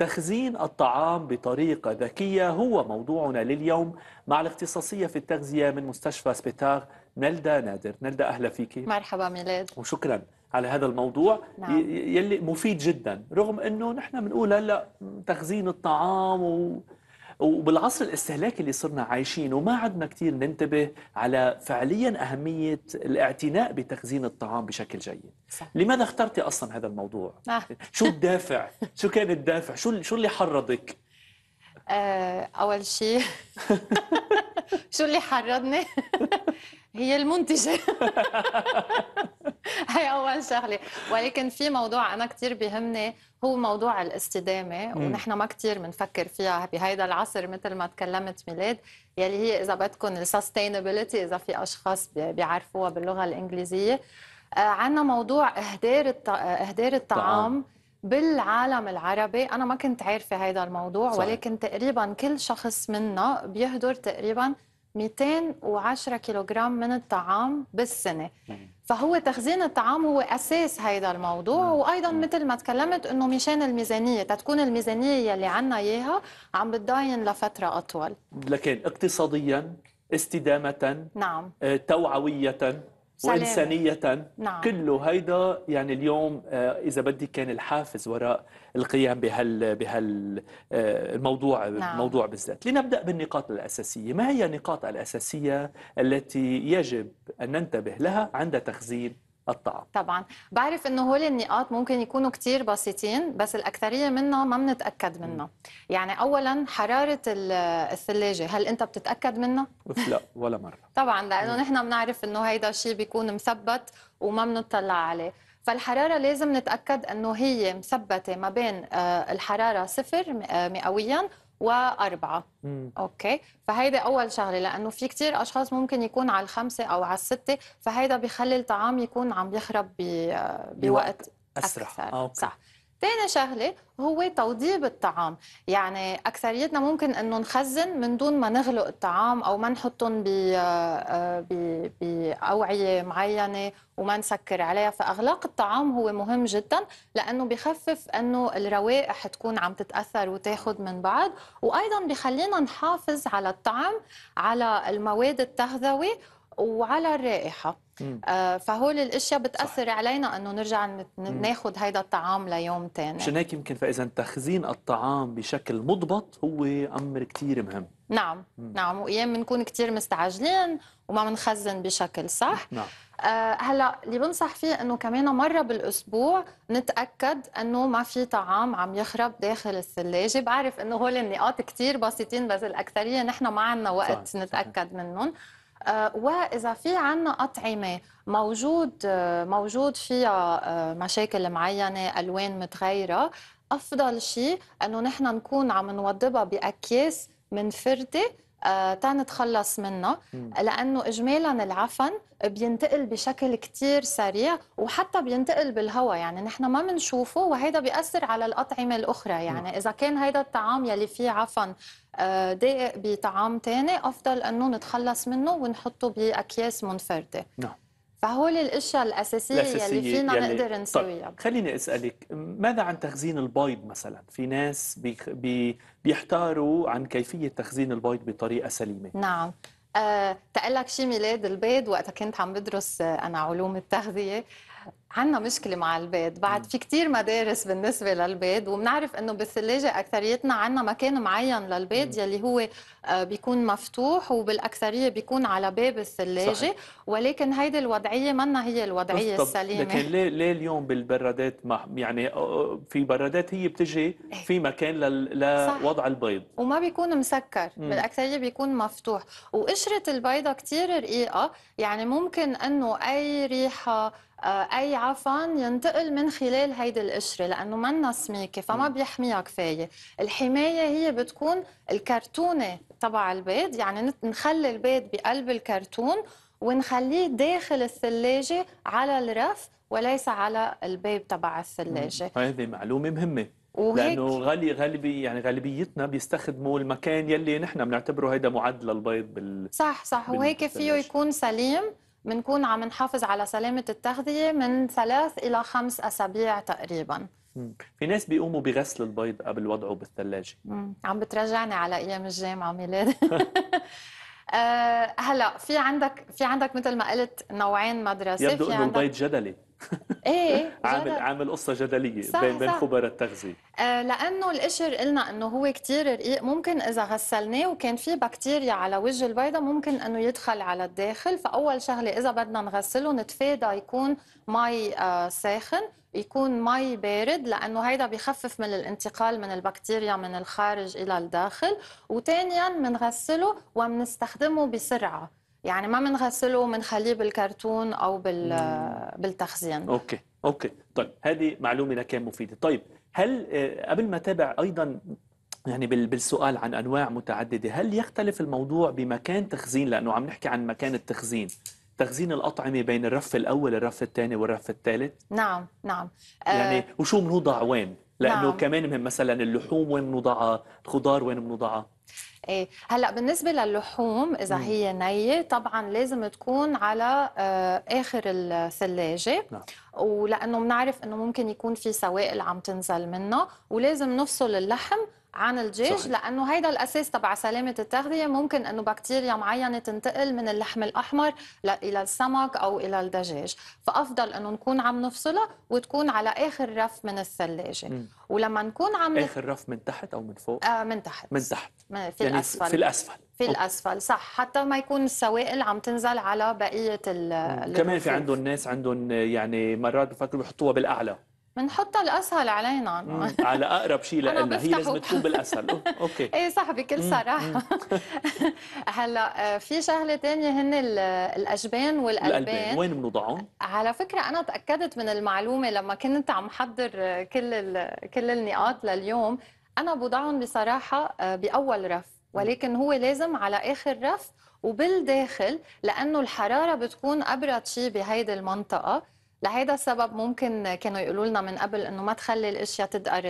تخزين الطعام بطريقة ذكية هو موضوعنا لليوم مع الاختصاصية في التغذية من مستشفى سبيتار نلدا نادر نلدا أهلا فيك مرحبا ميلاد وشكرا على هذا الموضوع نعم. يلي مفيد جدا رغم أنه نحن بنقول هلا تخزين الطعام و... وبالعصر الاستهلاكي اللي صرنا عايشينه ما عدنا كثير ننتبه على فعليا أهمية الاعتناء بتخزين الطعام بشكل جيد صح. لماذا اخترتي أصلا هذا الموضوع؟ آه. شو الدافع؟ شو كان الدافع؟ شو شو اللي حرضك؟ آه، أول شيء شو اللي حرضني؟ هي المنتجة هي اول شغله ولكن في موضوع انا كثير بيهمني هو موضوع الاستدامه ونحن ما كثير بنفكر فيها بهيدا العصر مثل ما تكلمت ميلاد يلي هي اذا بدكم السستينابيلتي اذا في اشخاص بيعرفوها باللغه الانجليزيه آه، عندنا موضوع اهدار آه، اهدار الطعام بالعالم العربي انا ما كنت عارفه هذا الموضوع صحيح. ولكن تقريبا كل شخص منا بيهدر تقريبا 210 كيلوغرام من الطعام بالسنه فهو تخزين الطعام هو اساس هذا الموضوع وايضا مثل ما تكلمت انه مشان الميزانيه تتكون الميزانيه اللي عنا اياها عم بتضاين لفتره اطول لكن اقتصاديا استدامه نعم آه، توعويه وإنسانية نعم. كله هيدا يعني اليوم آه، إذا بدي كان الحافز وراء القيام بهال بهالموضوع آه، نعم. الموضوع بالذات لنبدأ بالنقاط الأساسية ما هي النقاط الأساسية التي يجب أن ننتبه لها عند تخزين الطعام طبعا بعرف انه هول النقاط ممكن يكونوا كتير بسيطين بس الاكثريه منها ما بنتاكد منها يعني اولا حراره الثلاجه هل انت بتتاكد منها لا ولا مره طبعا لانه نحن بنعرف انه هيدا الشيء بيكون مثبت وما بنطلع عليه فالحرارة لازم نتأكد أنه هي مثبتة ما بين آه، الحرارة صفر آه، مئويا وأربعة مم. أوكي فهيدا أول شغلة لأنه في كتير أشخاص ممكن يكون على الخمسة أو على الستة فهيدا بيخلي الطعام يكون عم يخرب بوقت أسرع أكثر. آه، أوكي. صح ثاني شغله هو توضيب الطعام يعني اكثريتنا ممكن انه نخزن من دون ما نغلق الطعام او ما نحطهم ب آه، باوعيه معينه وما نسكر عليها فاغلاق الطعام هو مهم جدا لانه بخفف انه الروائح تكون عم تتاثر وتاخذ من بعض وايضا بخلينا نحافظ على الطعم على المواد التغذوي وعلى الرائحه آه، فهول الاشياء بتاثر صح. علينا انه نرجع ناخذ هيدا الطعام ليوم ثاني مشان هيك يمكن فاذا تخزين الطعام بشكل مضبط هو امر كثير مهم نعم مم. نعم وايام بنكون كثير مستعجلين وما بنخزن بشكل صح نعم آه، هلا اللي بنصح فيه انه كمان مره بالاسبوع نتاكد انه ما في طعام عم يخرب داخل الثلاجه بعرف انه هول النقاط كثير بسيطين بس الاكثريه نحن ما عندنا وقت صحيح. نتاكد منهم آه، واذا في عنا اطعمه موجود آه، موجود فيها آه، مشاكل معينه الوان متغيره افضل شيء انه نحن نكون عم نوضبها باكياس منفرده آه، تنتخلص منه لانه اجمالا العفن بينتقل بشكل كتير سريع وحتى بينتقل بالهواء يعني نحن ما بنشوفه وهيدا بيأثر على الأطعمة الأخرى يعني إذا كان هيدا الطعام يلي فيه عفن آه، دائق بطعام تاني أفضل أنه نتخلص منه ونحطه بأكياس منفردة نعم فهول الاشياء الاساسيه, اللي فينا يعني... نقدر طيب، نسويها طيب. خليني اسالك ماذا عن تخزين البيض مثلا في ناس بي... بي... بيحتاروا عن كيفيه تخزين البيض بطريقه سليمه نعم أه تقلك شي ميلاد البيض وقتها كنت عم بدرس آه، أنا علوم التغذية عندنا مشكله مع البيض بعد في كثير مدارس بالنسبه للبيض وبنعرف انه بالثلاجه اكثريتنا عندنا مكان معين للبيض يلي هو آه، بيكون مفتوح وبالاكثريه بيكون على باب الثلاجه صحيح. ولكن هيدي الوضعيه منا هي الوضعيه طب السليمه لكن ليه ليه اليوم بالبرادات ما يعني في برادات هي بتجي إيه. في مكان لوضع البيض وما بيكون مسكر بالاكثريه بيكون مفتوح وقشره البيضه كثير رقيقه يعني ممكن انه اي ريحه آه، اي عفن ينتقل من خلال هيدي القشره لانه منا سميكه فما بيحميها كفايه، الحمايه هي بتكون الكرتونه تبع البيض يعني نخلي البيض بقلب الكرتون ونخليه داخل الثلاجه على الرف وليس على الباب تبع الثلاجه. هذه معلومه مهمه. وهيك لانه غالي غالبي يعني غالبيتنا بيستخدموا المكان يلي نحن بنعتبره هيدا معد للبيض بال صح صح وهيك فيه يكون سليم بنكون عم نحافظ على سلامة التغذية من ثلاث إلى خمس أسابيع تقريباً في ناس بيقوموا بغسل البيض قبل وضعه بالثلاجة عم بترجعني على أيام الجامعة ميلاد آه، هلا في عندك في عندك مثل ما قلت نوعين مدرسة يبدو أنه البيض جدلي ايه عامل عامل قصه جدليه صح بين بين خبراء التغذيه آه لانه القشر قلنا انه هو كثير رقيق ممكن اذا غسلناه وكان في بكتيريا على وجه البيضه ممكن انه يدخل على الداخل فاول شغله اذا بدنا نغسله نتفادى يكون مي آه ساخن يكون مي بارد لانه هيدا بخفف من الانتقال من البكتيريا من الخارج الى الداخل وثانيا بنغسله وبنستخدمه بسرعه يعني ما بنغسله وبنخليه بالكرتون او بال بالتخزين اوكي اوكي طيب هذه معلومه لكان مفيده طيب هل آه، قبل ما تابع ايضا يعني بالسؤال عن انواع متعدده هل يختلف الموضوع بمكان تخزين لانه عم نحكي عن مكان التخزين تخزين الأطعمة بين الرف الأول الرف الثاني والرف الثالث؟ نعم نعم يعني آه، وشو بنوضع وين؟ لانه نعم. كمان مثلا اللحوم وين بنوضعها الخضار وين بنوضعها ايه هلا بالنسبه للحوم اذا مم. هي نيه طبعا لازم تكون على آه، اخر الثلاجه نعم. ولانه بنعرف انه ممكن يكون في سوائل عم تنزل منها ولازم نفصل اللحم عن الجيش صحيح. لانه هيدا الاساس تبع سلامه التغذيه ممكن انه بكتيريا معينه تنتقل من اللحم الاحمر الى السمك او الى الدجاج فافضل انه نكون عم نفصلها وتكون على اخر رف من الثلاجه م. ولما نكون عم اخر رف من تحت او من فوق آه من تحت من تحت في يعني الاسفل في الاسفل في أوكي. الاسفل صح حتى ما يكون السوائل عم تنزل على بقيه ال كمان في عندهم ناس عندهم يعني مرات بفكروا بحطوها بالاعلى بنحطها الاسهل علينا على اقرب شيء لنا هي لازم تكون بالاسهل اوكي ايه صح بكل صراحه هلا آه، في شغله ثانيه هن الاجبان والقلبان القلبان. وين بنوضعهم؟ على فكره انا تاكدت من المعلومه لما كنت عم حضر آه، كل كل النقاط لليوم انا بوضعهم بصراحه آه، باول رف ولكن هو لازم على اخر رف وبالداخل لانه الحراره بتكون ابرد شيء بهيدي المنطقه لهيدا السبب ممكن كانوا يقولوا لنا من قبل انه ما تخلي الاشياء تدقر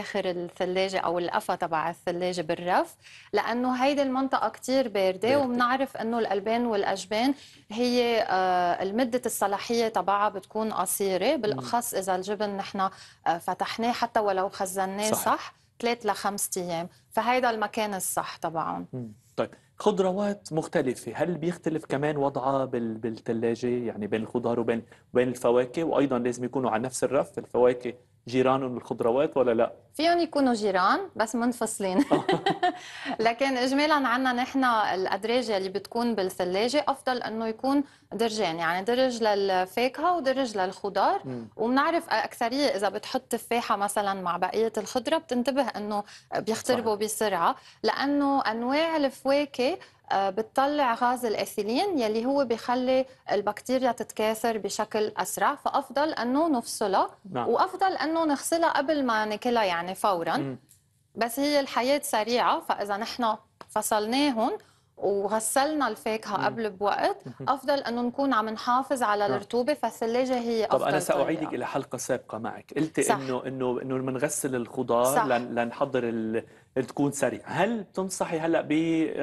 اخر الثلاجه او القفا تبع الثلاجه بالرف لانه هيدي المنطقه كثير بارده وبنعرف انه الالبان والاجبان هي آه، المدة الصلاحيه تبعها بتكون قصيره بالاخص اذا الجبن نحن آه، فتحناه حتى ولو خزناه صح ثلاث لخمس ايام فهيدا المكان الصح تبعهم طيب خضروات مختلفة هل بيختلف كمان وضعها بالثلاجة يعني بين الخضار وبين بين الفواكه وأيضا لازم يكونوا على نفس الرف الفواكه جيرانهم الخضروات ولا لا؟ فيهم يكونوا جيران بس منفصلين آه. لكن اجمالا عنا نحن الادراج اللي بتكون بالثلاجه افضل انه يكون درجين يعني درج للفاكهه ودرج للخضار وبنعرف اكثريه اذا بتحط تفاحه مثلا مع بقيه الخضره بتنتبه انه بيختربوا بسرعه لانه انواع الفواكه آه، بتطلع غاز الاثيلين يلي هو بيخلي البكتيريا تتكاثر بشكل اسرع فافضل انه نفصلها نعم. وافضل انه نغسلها قبل ما ناكلها يعني فورا م. بس هي الحياه سريعه فاذا نحن فصلناهم وغسلنا الفاكهه قبل بوقت افضل انه نكون عم نحافظ على نعم. الرطوبه فالثلاجه هي افضل طب انا ساعيدك طريقة. الى حلقه سابقه معك قلتي انه انه انه بنغسل الخضار صح. لنحضر تكون سريعه هل بتنصحي هلا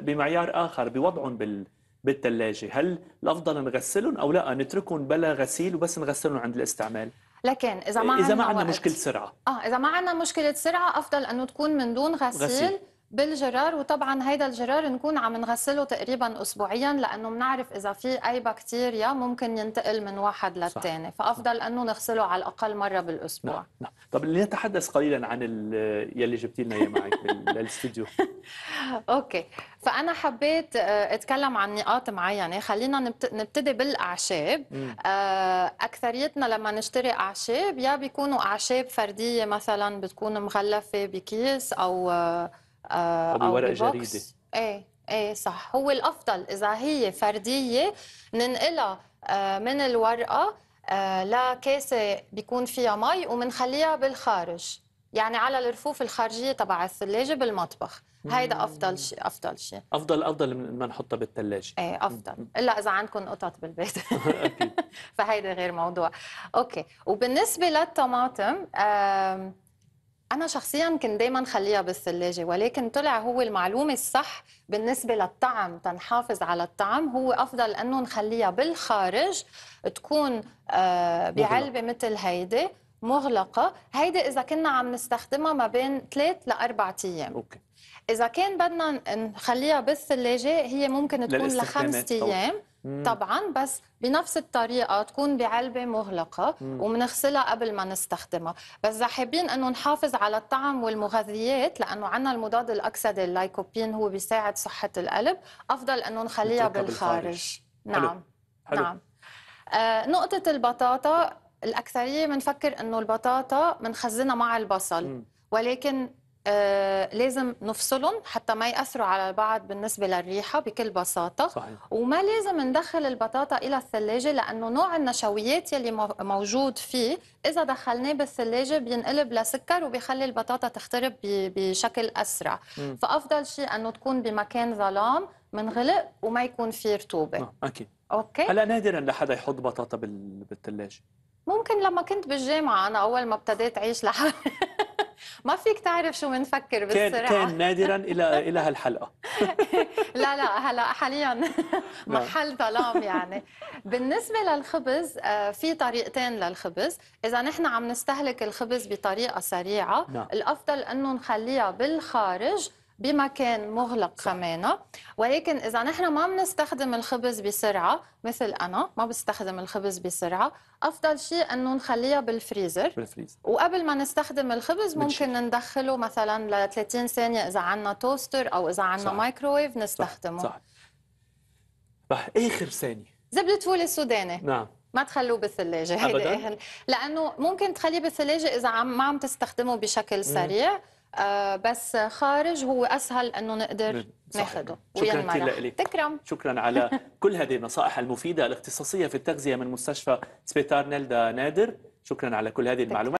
بمعيار اخر بوضعهم بال بالثلاجة هل الأفضل نغسلهم أو لا نتركهم بلا غسيل وبس نغسلهم عند الاستعمال لكن اذا ما إذا ما عندنا مشكله سرعه اه اذا ما عندنا مشكله سرعه افضل انه تكون من دون غسيل, غسيل. بالجرار وطبعا هيدا الجرار نكون عم نغسله تقريبا اسبوعيا لانه بنعرف اذا في اي بكتيريا ممكن ينتقل من واحد للثاني فافضل انه نغسله على الاقل مره بالاسبوع نعم, نعم. طب لنتحدث قليلا عن يلي جبتي لنا اياه معك للاستوديو اوكي فانا حبيت آه، اتكلم عن نقاط معينه خلينا نبتدي بالاعشاب آه، اكثريتنا لما نشتري اعشاب يا بيكونوا اعشاب فرديه مثلا بتكون مغلفه بكيس او آه، آه، او بورق جريده ايه ايه صح هو الافضل اذا هي فرديه ننقلها آه، من الورقه آه، لكاسه بيكون فيها مي وبنخليها بالخارج يعني على الرفوف الخارجيه تبع الثلاجه بالمطبخ هيدا افضل شيء افضل شيء افضل افضل من ما نحطها بالثلاجه ايه افضل الا اذا عندكم قطط بالبيت فهيدا غير موضوع اوكي وبالنسبه للطماطم انا شخصيا كنت دايما خليها بالثلاجه ولكن طلع هو المعلومه الصح بالنسبه للطعم تنحافظ على الطعم هو افضل انه نخليها بالخارج تكون آه، بعلبه مثل هيدي مغلقه هيدي اذا كنا عم نستخدمها ما بين 3 ل 4 ايام اوكي اذا كان بدنا نخليها بالثلاجه هي ممكن تكون لخمس ايام طبعا بس بنفس الطريقه تكون بعلبه مغلقه وبنغسلها قبل ما نستخدمها بس اذا حابين انه نحافظ على الطعم والمغذيات لانه عندنا المضاد الاكسده اللايكوبين هو بيساعد صحه القلب افضل انه نخليها بالخارج نعم حلو. نعم آه نقطه البطاطا الاكثريه بنفكر انه البطاطا بنخزنها مع البصل ولكن آه، لازم نفصلهم حتى ما ياثروا على بعض بالنسبه للريحه بكل بساطه صحيح. وما لازم ندخل البطاطا الى الثلاجه لانه نوع النشويات يلي موجود فيه اذا دخلناه بالثلاجه بينقلب لسكر وبيخلي البطاطا تخترب بشكل اسرع م. فافضل شيء انه تكون بمكان ظلام منغلق وما يكون فيه رطوبه نعم، اكيد اوكي هلا نادرا لحدا يحط بطاطا بالثلاجه ممكن لما كنت بالجامعه انا اول ما ابتديت اعيش لحالي ما فيك تعرف شو بنفكر بالسرعه كان كان نادرا الى الى هالحلقه لا لا هلا حاليا نعم. محل ظلام يعني بالنسبه للخبز آه، في طريقتين للخبز اذا نحن عم نستهلك الخبز بطريقه سريعه نعم. الافضل انه نخليها بالخارج بمكان مغلق كمان ولكن اذا نحن ما بنستخدم الخبز بسرعه مثل انا ما بستخدم الخبز بسرعه افضل شيء انه نخليها بالفريزر بالفريزر وقبل ما نستخدم الخبز ممكن بتشف. ندخله مثلا ل 30 ثانيه اذا عندنا توستر او اذا عندنا مايكرويف نستخدمه صح, صح. اخر ثانيه زبده فول السوداني نعم ما تخلوه بالثلاجة هيدا لأنه ممكن تخليه بالثلاجة إذا عم ما عم تستخدمه بشكل سريع آه، بس خارج هو اسهل انه نقدر ناخده وينمرح لك. تكرم شكرا على كل هذه النصائح المفيده الاختصاصيه في التغذيه من مستشفى سبيتار نيلدا نادر شكرا على كل هذه المعلومات